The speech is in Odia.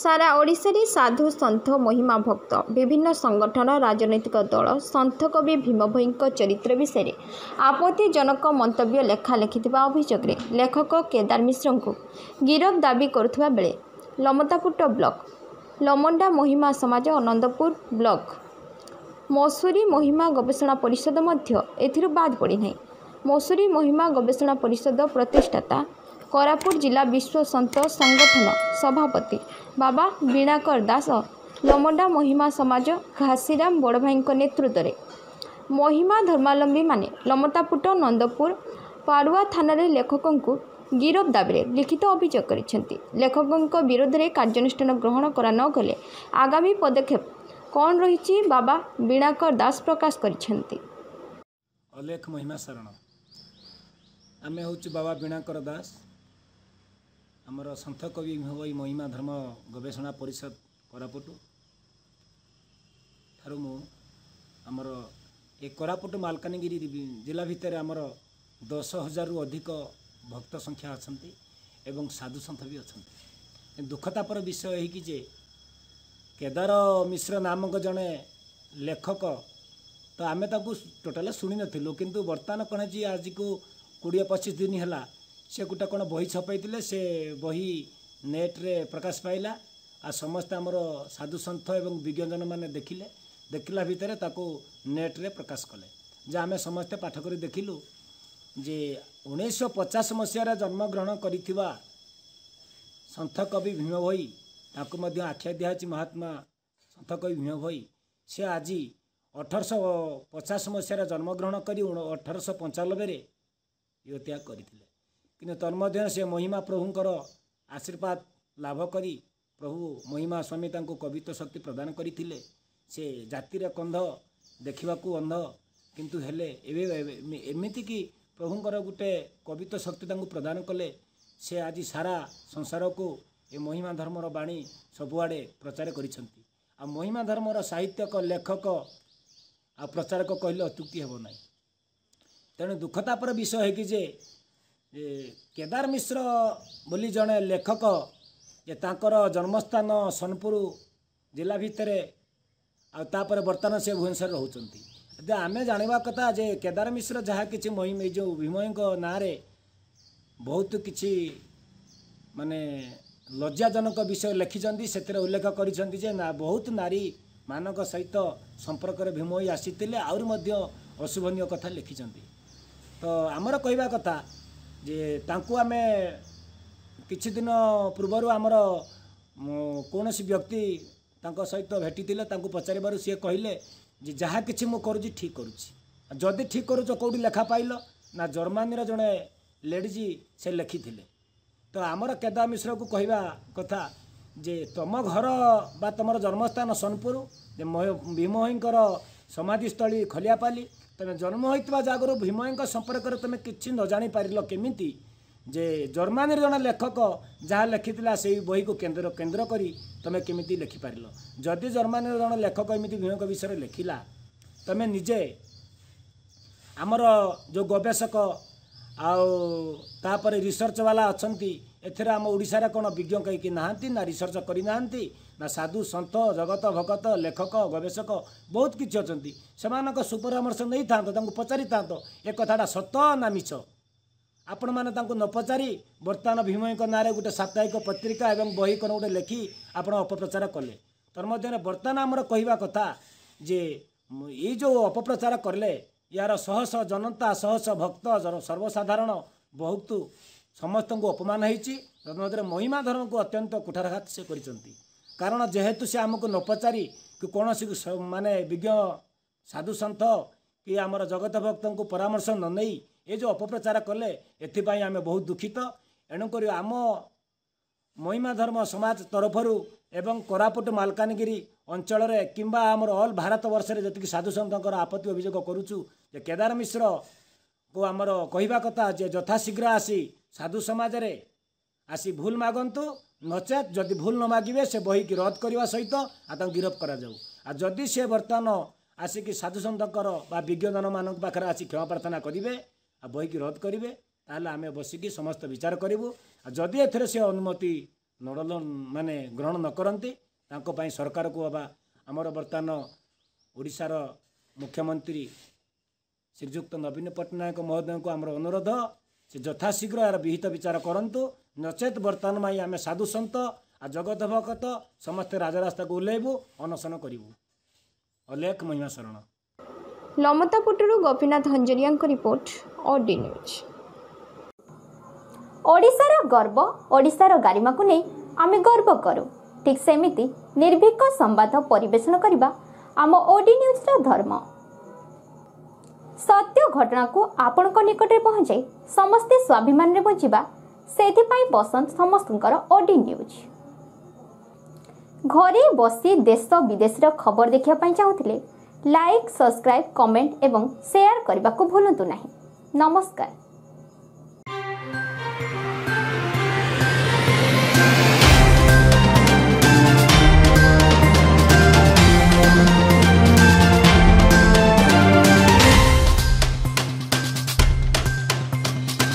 ସାରା ଓଡ଼ିଶାରେ ସାଧୁ ସନ୍ଥ ମହିମା ଭକ୍ତ ବିଭିନ୍ନ ସଂଗଠନ ରାଜନୈତିକ ଦଳ ସନ୍ଥକବି ଭୀମଭୋଇଙ୍କ ଚରିତ୍ର ବିଷୟରେ ଆପତ୍ତିଜନକ ମନ୍ତବ୍ୟ ଲେଖା ଲେଖିଥିବା ଅଭିଯୋଗରେ ଲେଖକ କେଦାର ମିଶ୍ରଙ୍କୁ ଗିରଫ ଦାବି କରୁଥିବା ବେଳେ ଲମତାପୁଟ ବ୍ଲକ ଲମଣ୍ଡା ମହିମା ସମାଜ ଅନନ୍ତପୁର ବ୍ଲକ ମସୁରୀ ମହିମା ଗବେଷଣା ପରିଷଦ ମଧ୍ୟ ଏଥିରୁ ବାଦ୍ ପଡ଼ିନାହିଁ ମସୁରୀ ମହିମା ଗବେଷଣା ପରିଷଦ ପ୍ରତିଷ୍ଠାତା କୋରାପୁଟ ଜିଲ୍ଲା ବିଶ୍ୱ ସନ୍ତ ସଂଗଠନ ସଭାପତି ବାବା ବିଣାକର ଦାସ ଲମଣ୍ଡା ମହିମା ସମାଜ ଘାସିରାମ ବଡ଼ଭାଇଙ୍କ ନେତୃତ୍ୱରେ ମହିମା ଧର୍ମାବଲମ୍ବୀମାନେ ଲମତାପୁଟ ନନ୍ଦପୁର ପାଡ଼ୁଆ ଥାନାରେ ଲେଖକଙ୍କୁ ଗିରଫ ଦାବିରେ ଲିଖିତ ଅଭିଯୋଗ କରିଛନ୍ତି ଲେଖକଙ୍କ ବିରୋଧରେ କାର୍ଯ୍ୟାନୁଷ୍ଠାନ ଗ୍ରହଣ କରାନଗଲେ ଆଗାମୀ ପଦକ୍ଷେପ କ'ଣ ରହିଛି ବାବା ବିଣାକର ଦାସ ପ୍ରକାଶ କରିଛନ୍ତି ଅଲେଖ ମହିମା ଶରଣ ଆମେ ହେଉଛୁ ବାବା ବୀଣାକର ଦାସ ଆମର ସନ୍ଥ କବି ଭୋଇ ମହିମା ଧର୍ମ ଗବେଷଣା ପରିଷଦ କୋରାପୁଟ ଠାରୁ ମୁଁ ଆମର ଏ କୋରାପୁଟ ମାଲକାନଗିରି ଜିଲ୍ଲା ଭିତରେ ଆମର ଦଶ ହଜାରରୁ ଅଧିକ ଭକ୍ତ ସଂଖ୍ୟା ଅଛନ୍ତି ଏବଂ ସାଧୁସନ୍ଥ ବି ଅଛନ୍ତି ଦୁଃଖତାପର ବିଷୟ ଏହିକି ଯେ କେଦାର ମିଶ୍ର ନାମକ ଜଣେ ଲେଖକ ତ ଆମେ ତାକୁ ଟୋଟାଲି ଶୁଣିନଥିଲୁ କିନ୍ତୁ ବର୍ତ୍ତମାନ କ'ଣ ହେଇଛି ଆଜିକୁ କୋଡ଼ିଏ ପଚିଶ ଦିନ ହେଲା ସେ ଗୋଟେ କ'ଣ ବହି ଛପାଇଥିଲେ ସେ ବହି ନେଟ୍ରେ ପ୍ରକାଶ ପାଇଲା ଆଉ ସମସ୍ତେ ଆମର ସାଧୁସନ୍ଥ ଏବଂ ବିଜ୍ଞଜନମାନେ ଦେଖିଲେ ଦେଖିଲା ଭିତରେ ତାକୁ ନେଟ୍ରେ ପ୍ରକାଶ କଲେ ଯେ ଆମେ ସମସ୍ତେ ପାଠ କରି ଦେଖିଲୁ ଯେ ଉଣେଇଶହ ପଚାଶ ମସିହାରେ ଜନ୍ମଗ୍ରହଣ କରିଥିବା ସନ୍ଥ କବି ଭୀମ ଭୋଇ ତାକୁ ମଧ୍ୟ ଆଖ୍ୟା ଦିଆହେଉଛି ମହାତ୍ମା ସନ୍ଥ କବି ଭୀମ ଭୋଇ ସେ ଆଜି ଅଠରଶହ ପଚାଶ ମସିହାରେ ଜନ୍ମଗ୍ରହଣ କରି ଅଠରଶହ ପଞ୍ଚାନବେରେ ତ୍ୟାଗ କରିଥିଲେ କିନ୍ତୁ ତନ୍ମଧ୍ୟରେ ସେ ମହିମା ପ୍ରଭୁଙ୍କର ଆଶୀର୍ବାଦ ଲାଭ କରି ପ୍ରଭୁ ମହିମା ସ୍ୱାମୀ ତାଙ୍କୁ କବିତ୍ୱ ଶକ୍ତି ପ୍ରଦାନ କରିଥିଲେ ସେ ଜାତିର କନ୍ଧ ଦେଖିବାକୁ ଅନ୍ଧ କିନ୍ତୁ ହେଲେ ଏବେ ଏମିତିକି ପ୍ରଭୁଙ୍କର ଗୋଟେ କବିତ୍ୱ ଶକ୍ତି ତାଙ୍କୁ ପ୍ରଦାନ କଲେ ସେ ଆଜି ସାରା ସଂସାରକୁ ଏ ମହିମା ଧର୍ମର ବାଣୀ ସବୁଆଡ଼େ ପ୍ରଚାର କରିଛନ୍ତି ଆଉ ମହିମା ଧର୍ମର ସାହିତ୍ୟକ ଲେଖକ ଆଉ ପ୍ରଚାରକ କହିଲେ ଅତ୍ୟୁକ୍ତି ହେବ ନାହିଁ ତେଣୁ ଦୁଃଖତାପର ବିଷୟ ହେଇକି ଯେ କେଦାର ମିଶ୍ର ବୋଲି ଜଣେ ଲେଖକ ଯେ ତାଙ୍କର ଜନ୍ମସ୍ଥାନ ସୋନପୁର ଜିଲ୍ଲା ଭିତରେ ଆଉ ତାପରେ ବର୍ତ୍ତମାନ ସେ ଭୁବନେଶ୍ୱରରେ ରହୁଛନ୍ତି ଯେ ଆମେ ଜାଣିବା କଥା ଯେ କେଦାର ମିଶ୍ର ଯାହା କିଛି ମହିମ ଏଇ ଯେଉଁ ଭୀମୟଙ୍କ ନାଁରେ ବହୁତ କିଛି ମାନେ ଲଜ୍ଜାଜନକ ବିଷୟ ଲେଖିଛନ୍ତି ସେଥିରେ ଉଲ୍ଲେଖ କରିଛନ୍ତି ଯେ ନା ବହୁତ ନାରୀମାନଙ୍କ ସହିତ ସମ୍ପର୍କରେ ଭୀମୟୀ ଆସିଥିଲେ ଆହୁରି ମଧ୍ୟ ଅଶୁଭନୀୟ କଥା ଲେଖିଛନ୍ତି ତ ଆମର କହିବା କଥା ଯେ ତାଙ୍କୁ ଆମେ କିଛି ଦିନ ପୂର୍ବରୁ ଆମର କୌଣସି ବ୍ୟକ୍ତି ତାଙ୍କ ସହିତ ଭେଟିଥିଲେ ତାଙ୍କୁ ପଚାରିବାରୁ ସିଏ କହିଲେ ଯେ ଯାହା କିଛି ମୁଁ କରୁଛି ଠିକ୍ କରୁଛି ଯଦି ଠିକ୍ କରୁଛ କେଉଁଠି ଲେଖା ପାଇଲ ନା ଜର୍ମାନୀର ଜଣେ ଲେଡ଼ିଜ୍ ସେ ଲେଖିଥିଲେ ତ ଆମର କେଦା ମିଶ୍ରକୁ କହିବା କଥା ଯେ ତୁମ ଘର ବା ତୁମର ଜନ୍ମସ୍ଥାନ ସୋନପୁର ଯେ ଭୀମ ସମାଧିସ୍ଥଳୀ ଖଲିଆପାଲି ତୁମେ ଜନ୍ମ ହୋଇଥିବା ଜାଗାରୁ ଭୀମୟଙ୍କ ସମ୍ପର୍କରେ ତୁମେ କିଛି ନ ଜାଣିପାରିଲ କେମିତି ଯେ ଜର୍ମାନୀର ଜଣେ ଲେଖକ ଯାହା ଲେଖିଥିଲା ସେହି ବହିକୁ କେନ୍ଦ୍ର କେନ୍ଦ୍ର କରି ତୁମେ କେମିତି ଲେଖିପାରିଲ ଯଦି ଜର୍ମାନୀର ଜଣେ ଲେଖକ ଏମିତି ଭୀମଙ୍କ ବିଷୟରେ ଲେଖିଲା ତମେ ନିଜେ ଆମର ଯେଉଁ ଗବେଷକ ଆଉ ତାପରେ ରିସର୍ଚ୍ଚବାଲା ଅଛନ୍ତି ଏଥିରେ ଆମ ଓଡ଼ିଶାରେ କ'ଣ ବିଜ୍ଞ କହିକି ନାହାନ୍ତି ନା ରିସର୍ଚ୍ଚ କରିନାହାନ୍ତି ନା ସାଧୁ ସନ୍ତ ଜଗତ ଭଗତ ଲେଖକ ଗବେଷକ ବହୁତ କିଛି ଅଛନ୍ତି ସେମାନଙ୍କ ସୁପରାମର୍ଶ ନେଇଥାନ୍ତ ତାଙ୍କୁ ପଚାରିଥାନ୍ତ ଏ କଥାଟା ସତ ନା ମିଛ ଆପଣମାନେ ତାଙ୍କୁ ନ ପଚାରି ବର୍ତ୍ତମାନ ଭୀମଙ୍କ ନାଁରେ ଗୋଟେ ସାପ୍ତାହିକ ପତ୍ରିକା ଏବଂ ବହି କ'ଣ ଗୋଟେ ଲେଖି ଆପଣ ଅପପ୍ରଚାର କଲେ ତର୍ ମଧ୍ୟରେ ବର୍ତ୍ତମାନ ଆମର କହିବା କଥା ଯେ ଏଇ ଯେଉଁ ଅପପ୍ରଚାର କଲେ ଏହାର ଶହ ଶହ ଜନତା ଶହ ଶହ ଭକ୍ତ ସର୍ବସାଧାରଣ ବହୁତ ସମସ୍ତଙ୍କୁ ଅପମାନ ହେଇଛି ତନ୍ମଧ୍ୟରେ ମହିମା ଧର୍ମକୁ ଅତ୍ୟନ୍ତ କୁଠାରଘାତ ସେ କରିଛନ୍ତି କାରଣ ଯେହେତୁ ସେ ଆମକୁ ନ ପଚାରି କି କୌଣସି ମାନେ ବିଜ୍ଞ ସାଧୁସନ୍ଥ କି ଆମର ଜଗତ ଭକ୍ତଙ୍କୁ ପରାମର୍ଶ ନ ନେଇ ଏ ଯେଉଁ ଅପପ୍ରଚାର କଲେ ଏଥିପାଇଁ ଆମେ ବହୁତ ଦୁଃଖିତ ଏଣୁକରି ଆମ ମହିମା ଧର୍ମ ସମାଜ ତରଫରୁ ଏବଂ କୋରାପୁଟ ମାଲକାନଗିରି ଅଞ୍ଚଳରେ କିମ୍ବା ଆମର ଅଲ୍ ଭାରତ ବର୍ଷରେ ଯେତିକି ସାଧୁସନ୍ଥଙ୍କର ଆପତ୍ତି ଅଭିଯୋଗ କରୁଛୁ ଯେ କେଦାର ମିଶ୍ରକୁ ଆମର କହିବା କଥା ଯେ ଯଥାଶୀଘ୍ର ଆସି ସାଧୁ ସମାଜରେ ଆସି ଭୁଲ ମାଗନ୍ତୁ ନଚେତ୍ ଯଦି ଭୁଲ ନ ମାଗିବେ ସେ ବହିକି ରଦ୍ଦ କରିବା ସହିତ ଆଉ ତାଙ୍କୁ ଗିରଫ କରାଯାଉ ଆଉ ଯଦି ସେ ବର୍ତ୍ତମାନ ଆସିକି ସାଧୁସନ୍ଥଙ୍କର ବା ବିଜ୍ଞଜନମାନଙ୍କ ପାଖରେ ଆସି କ୍ଷମା ପ୍ରାର୍ଥନା କରିବେ ଆଉ ବହିକି ରଦ୍ଦ କରିବେ ତାହେଲେ ଆମେ ବସିକି ସମସ୍ତେ ବିଚାର କରିବୁ ଆଉ ଯଦି ଏଥିରେ ସେ ଅନୁମତି ନଡ଼ଲ ମାନେ ଗ୍ରହଣ ନ କରନ୍ତି ତାଙ୍କ ପାଇଁ ସରକାରକୁ ବା ଆମର ବର୍ତ୍ତମାନ ଓଡ଼ିଶାର ମୁଖ୍ୟମନ୍ତ୍ରୀ ଶ୍ରୀଯୁକ୍ତ ନବୀନ ପଟ୍ଟନାୟକ ମହୋଦୟଙ୍କୁ ଆମର ଅନୁରୋଧ ସେ ଯଥାଶୀଘ୍ର ଏହାର ବିହିତ ବିଚାର କରନ୍ତୁ ନଚେତ୍ ବର୍ତ୍ତମାନ ପାଇଁ ଆମେ ସାଧୁସନ୍ତ ଆଉ ଜଗତ ଭକତ ସମସ୍ତେ ରାଜରାସ୍ତାକୁ ଓହ୍ଲାଇବୁ ଅନଶନ କରିବୁ ଅଲେଖ ମହିମା ଶରଣ ଲମତାପୁଟରୁ ଗୋପୀନାଥ ହଞ୍ଜରିଆଙ୍କ ରିପୋର୍ଟ ଓଡି ନ୍ୟୁଜ୍ ଓଡ଼ିଶାର ଗର୍ବ ଓଡ଼ିଶାର ଗାରିମାକୁ ନେଇ ଆମେ ଗର୍ବ କରୁ ଠିକ୍ ସେମିତି ନିର୍ଭୀକ ସମ୍ବାଦ ପରିବେଷଣ କରିବା ଆମ ଓଡି ନ୍ୟୁଜ୍ର ଧର୍ମ ସତ୍ୟ ଘଟଣାକୁ ଆପଣଙ୍କ ନିକଟରେ ପହଞ୍ଚାଇ ସମସ୍ତେ ସ୍ୱାଭିମାନରେ ବଞ୍ଚିବା ସେଥିପାଇଁ ବସନ୍ତ ସମସ୍ତଙ୍କର ଓଡ଼ି ନ୍ୟୁଜ୍ ଘରେ ବସି ଦେଶ ବିଦେଶର ଖବର ଦେଖିବା ପାଇଁ ଚାହୁଁଥିଲେ ଲାଇକ୍ ସବସ୍କ୍ରାଇବ୍ କମେଣ୍ଟ ଏବଂ ସେୟାର କରିବାକୁ ଭୁଲନ୍ତୁ ନାହିଁ ନମସ୍କାର